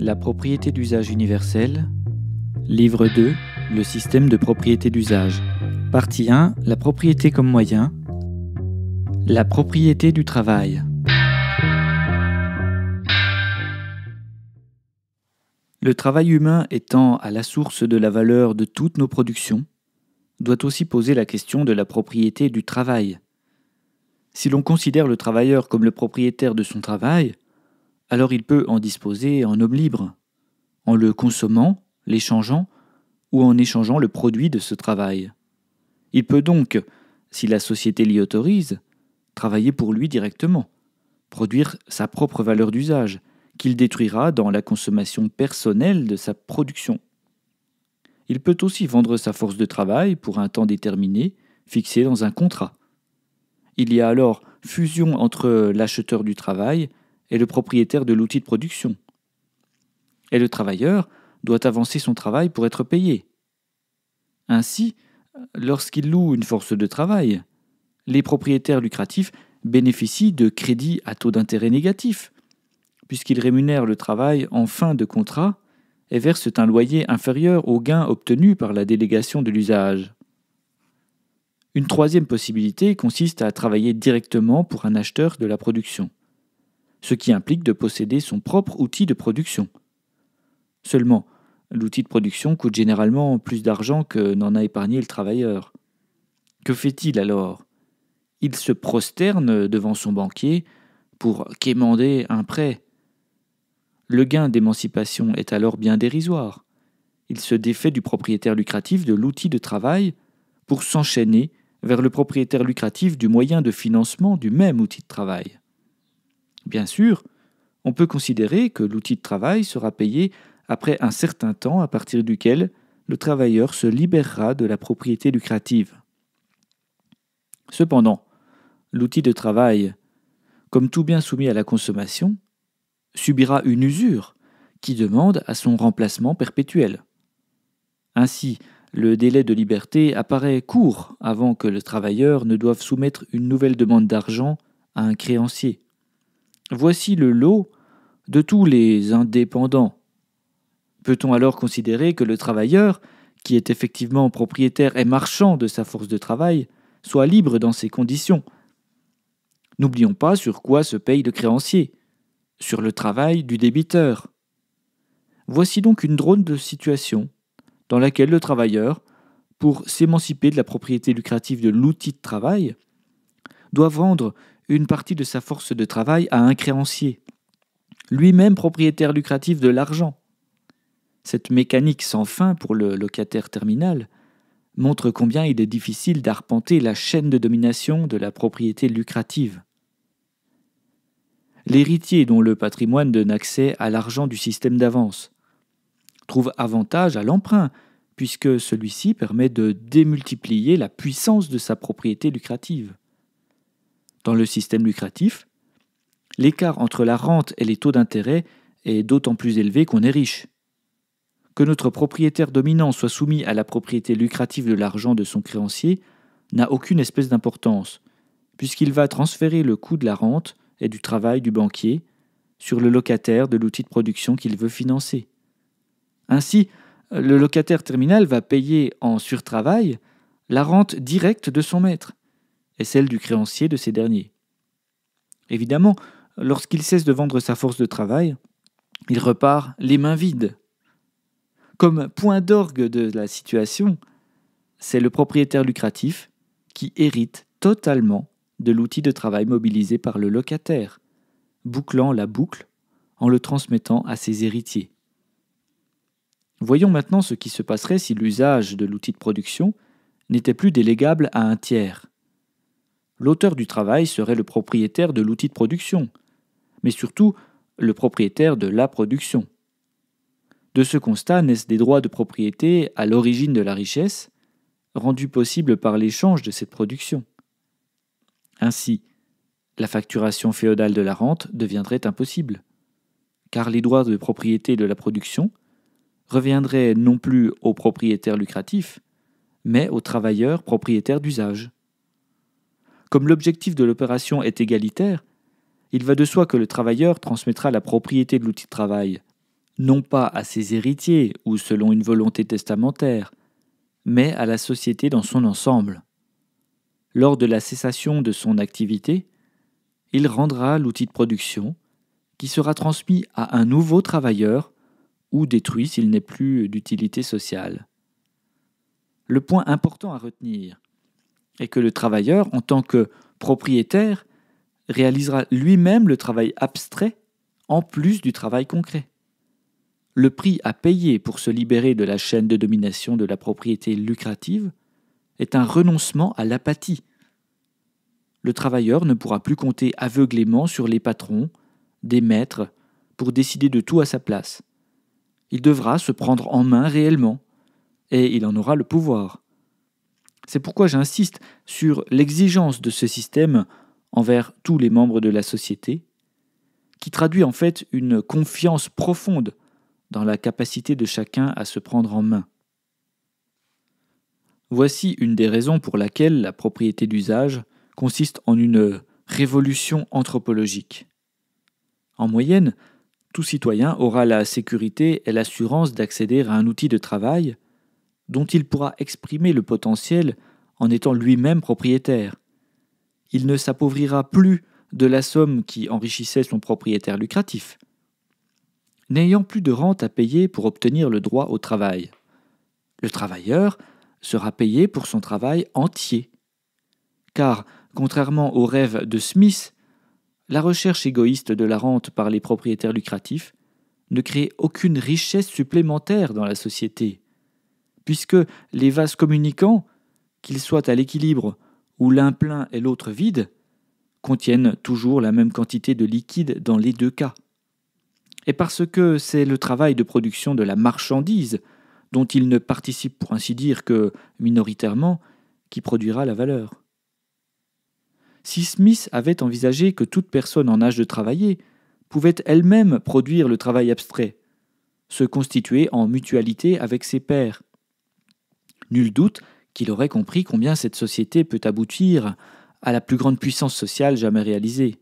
La propriété d'usage universel. Livre 2. Le système de propriété d'usage. Partie 1. La propriété comme moyen. La propriété du travail. Le travail humain étant à la source de la valeur de toutes nos productions, doit aussi poser la question de la propriété du travail. Si l'on considère le travailleur comme le propriétaire de son travail, alors il peut en disposer en homme libre, en le consommant, l'échangeant, ou en échangeant le produit de ce travail. Il peut donc, si la société l'y autorise, travailler pour lui directement, produire sa propre valeur d'usage, qu'il détruira dans la consommation personnelle de sa production. Il peut aussi vendre sa force de travail pour un temps déterminé, fixé dans un contrat. Il y a alors fusion entre l'acheteur du travail est le propriétaire de l'outil de production. Et le travailleur doit avancer son travail pour être payé. Ainsi, lorsqu'il loue une force de travail, les propriétaires lucratifs bénéficient de crédits à taux d'intérêt négatif, puisqu'ils rémunèrent le travail en fin de contrat et versent un loyer inférieur aux gains obtenus par la délégation de l'usage. Une troisième possibilité consiste à travailler directement pour un acheteur de la production ce qui implique de posséder son propre outil de production. Seulement, l'outil de production coûte généralement plus d'argent que n'en a épargné le travailleur. Que fait-il alors Il se prosterne devant son banquier pour quémander un prêt. Le gain d'émancipation est alors bien dérisoire. Il se défait du propriétaire lucratif de l'outil de travail pour s'enchaîner vers le propriétaire lucratif du moyen de financement du même outil de travail. Bien sûr, on peut considérer que l'outil de travail sera payé après un certain temps à partir duquel le travailleur se libérera de la propriété lucrative. Cependant, l'outil de travail, comme tout bien soumis à la consommation, subira une usure qui demande à son remplacement perpétuel. Ainsi, le délai de liberté apparaît court avant que le travailleur ne doive soumettre une nouvelle demande d'argent à un créancier. Voici le lot de tous les indépendants. Peut-on alors considérer que le travailleur, qui est effectivement propriétaire et marchand de sa force de travail, soit libre dans ces conditions N'oublions pas sur quoi se paye le créancier, sur le travail du débiteur. Voici donc une drôle de situation dans laquelle le travailleur, pour s'émanciper de la propriété lucrative de l'outil de travail, doit vendre une partie de sa force de travail à un créancier, lui-même propriétaire lucratif de l'argent. Cette mécanique sans fin pour le locataire terminal montre combien il est difficile d'arpenter la chaîne de domination de la propriété lucrative. L'héritier dont le patrimoine donne accès à l'argent du système d'avance trouve avantage à l'emprunt, puisque celui-ci permet de démultiplier la puissance de sa propriété lucrative. Dans le système lucratif, l'écart entre la rente et les taux d'intérêt est d'autant plus élevé qu'on est riche. Que notre propriétaire dominant soit soumis à la propriété lucrative de l'argent de son créancier n'a aucune espèce d'importance, puisqu'il va transférer le coût de la rente et du travail du banquier sur le locataire de l'outil de production qu'il veut financer. Ainsi, le locataire terminal va payer en surtravail la rente directe de son maître, et celle du créancier de ces derniers. Évidemment, lorsqu'il cesse de vendre sa force de travail, il repart les mains vides. Comme point d'orgue de la situation, c'est le propriétaire lucratif qui hérite totalement de l'outil de travail mobilisé par le locataire, bouclant la boucle en le transmettant à ses héritiers. Voyons maintenant ce qui se passerait si l'usage de l'outil de production n'était plus délégable à un tiers. L'auteur du travail serait le propriétaire de l'outil de production, mais surtout le propriétaire de la production. De ce constat naissent des droits de propriété à l'origine de la richesse, rendus possibles par l'échange de cette production. Ainsi, la facturation féodale de la rente deviendrait impossible, car les droits de propriété de la production reviendraient non plus aux propriétaires lucratifs, mais aux travailleurs propriétaires d'usage. Comme l'objectif de l'opération est égalitaire, il va de soi que le travailleur transmettra la propriété de l'outil de travail, non pas à ses héritiers ou selon une volonté testamentaire, mais à la société dans son ensemble. Lors de la cessation de son activité, il rendra l'outil de production, qui sera transmis à un nouveau travailleur ou détruit s'il n'est plus d'utilité sociale. Le point important à retenir et que le travailleur, en tant que propriétaire, réalisera lui-même le travail abstrait en plus du travail concret. Le prix à payer pour se libérer de la chaîne de domination de la propriété lucrative est un renoncement à l'apathie. Le travailleur ne pourra plus compter aveuglément sur les patrons, des maîtres, pour décider de tout à sa place. Il devra se prendre en main réellement, et il en aura le pouvoir. C'est pourquoi j'insiste sur l'exigence de ce système envers tous les membres de la société, qui traduit en fait une confiance profonde dans la capacité de chacun à se prendre en main. Voici une des raisons pour laquelle la propriété d'usage consiste en une révolution anthropologique. En moyenne, tout citoyen aura la sécurité et l'assurance d'accéder à un outil de travail, dont il pourra exprimer le potentiel en étant lui-même propriétaire. Il ne s'appauvrira plus de la somme qui enrichissait son propriétaire lucratif, n'ayant plus de rente à payer pour obtenir le droit au travail. Le travailleur sera payé pour son travail entier. Car, contrairement au rêve de Smith, la recherche égoïste de la rente par les propriétaires lucratifs ne crée aucune richesse supplémentaire dans la société puisque les vases communicants, qu'ils soient à l'équilibre ou l'un plein et l'autre vide, contiennent toujours la même quantité de liquide dans les deux cas. Et parce que c'est le travail de production de la marchandise, dont il ne participe pour ainsi dire que minoritairement, qui produira la valeur. Si Smith avait envisagé que toute personne en âge de travailler pouvait elle-même produire le travail abstrait, se constituer en mutualité avec ses pairs, Nul doute qu'il aurait compris combien cette société peut aboutir à la plus grande puissance sociale jamais réalisée.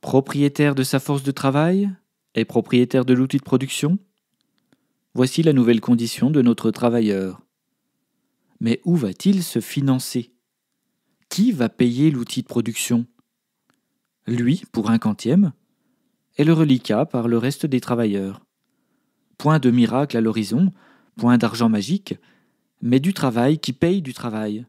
Propriétaire de sa force de travail et propriétaire de l'outil de production Voici la nouvelle condition de notre travailleur. Mais où va-t-il se financer Qui va payer l'outil de production Lui, pour un quantième, et le reliquat par le reste des travailleurs. Point de miracle à l'horizon, point d'argent magique, mais du travail qui paye du travail.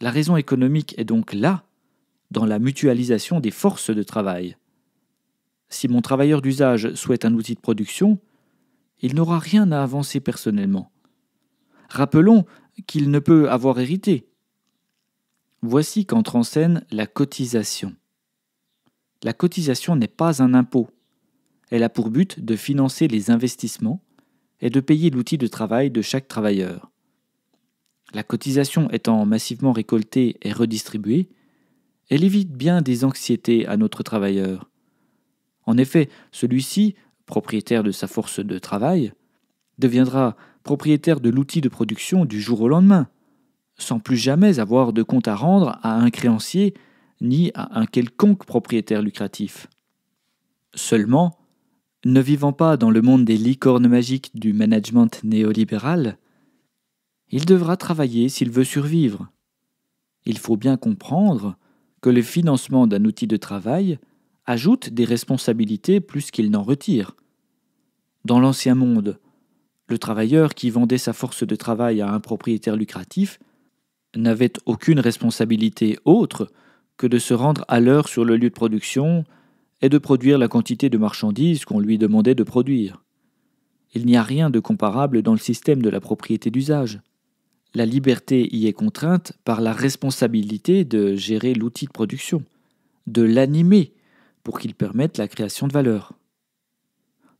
La raison économique est donc là, dans la mutualisation des forces de travail. Si mon travailleur d'usage souhaite un outil de production, il n'aura rien à avancer personnellement. Rappelons qu'il ne peut avoir hérité. Voici qu'entre en scène la cotisation. La cotisation n'est pas un impôt. Elle a pour but de financer les investissements et de payer l'outil de travail de chaque travailleur. La cotisation étant massivement récoltée et redistribuée, elle évite bien des anxiétés à notre travailleur. En effet, celui-ci, propriétaire de sa force de travail, deviendra propriétaire de l'outil de production du jour au lendemain, sans plus jamais avoir de compte à rendre à un créancier ni à un quelconque propriétaire lucratif. Seulement, ne vivant pas dans le monde des licornes magiques du management néolibéral, il devra travailler s'il veut survivre. Il faut bien comprendre que le financement d'un outil de travail ajoute des responsabilités plus qu'il n'en retire. Dans l'ancien monde, le travailleur qui vendait sa force de travail à un propriétaire lucratif n'avait aucune responsabilité autre que de se rendre à l'heure sur le lieu de production, et de produire la quantité de marchandises qu'on lui demandait de produire. Il n'y a rien de comparable dans le système de la propriété d'usage. La liberté y est contrainte par la responsabilité de gérer l'outil de production, de l'animer pour qu'il permette la création de valeur.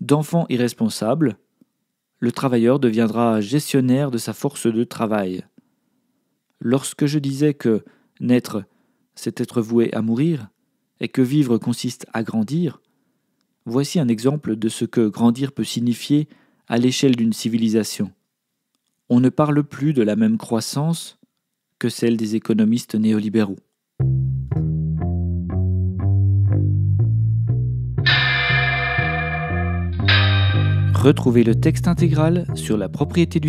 D'enfant irresponsable, le travailleur deviendra gestionnaire de sa force de travail. Lorsque je disais que naître, c'est être voué à mourir, et que vivre consiste à grandir, voici un exemple de ce que grandir peut signifier à l'échelle d'une civilisation. On ne parle plus de la même croissance que celle des économistes néolibéraux. Retrouvez le texte intégral sur la propriété